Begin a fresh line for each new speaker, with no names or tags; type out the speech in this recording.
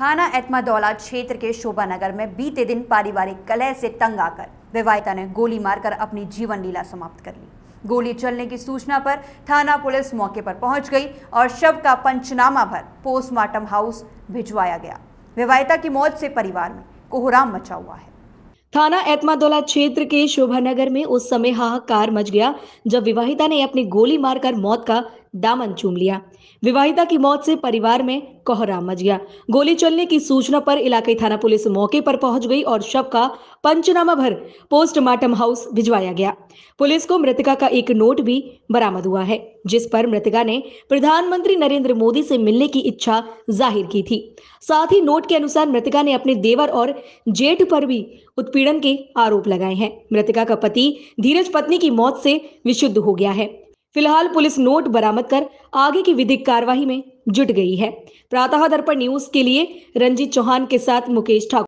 थाना एतमादौला क्षेत्र के शोभा नगर में बीते दिन पारिवारिक कलह से तंग आकर विवाहिता ने गोली मारकर अपनी जीवन लीला समाप्त कर ली गोली चलने की सूचना पर थाना पुलिस मौके पर पहुंच गई और शव का पंचनामा भर पोस्टमार्टम हाउस भिजवाया गया विवाहिता की मौत से परिवार में कोहराम मचा हुआ है
थाना एतमादोला क्षेत्र के शोभानगर में उस समय हाहाकार मच गया जब विवाहिता ने अपनी गोली मारकर मौत का दामन चूम लिया विवाहिता की मौत से परिवार में कोहराम मच गया गोली चलने की सूचना पर इलाके थाना पुलिस मौके पर पहुंच गई और शव का पंचनामा भर पोस्टमार्टम हाउस भिजवाया गया पुलिस को मृतका का एक नोट भी बरामद हुआ है जिस पर मृतका ने प्रधानमंत्री नरेंद्र मोदी से मिलने की इच्छा जाहिर की थी साथ ही नोट के अनुसार मृतका ने अपने देवर और जेठ पर भी उत्पीड़न के आरोप लगाए हैं मृतका का पति धीरज पत्नी की मौत से विशुद्ध हो गया है फिलहाल पुलिस नोट बरामद कर आगे की विधिक कार्यवाही में जुट गई है प्रातः दर्पण न्यूज के लिए रंजीत चौहान के साथ मुकेश ठाकुर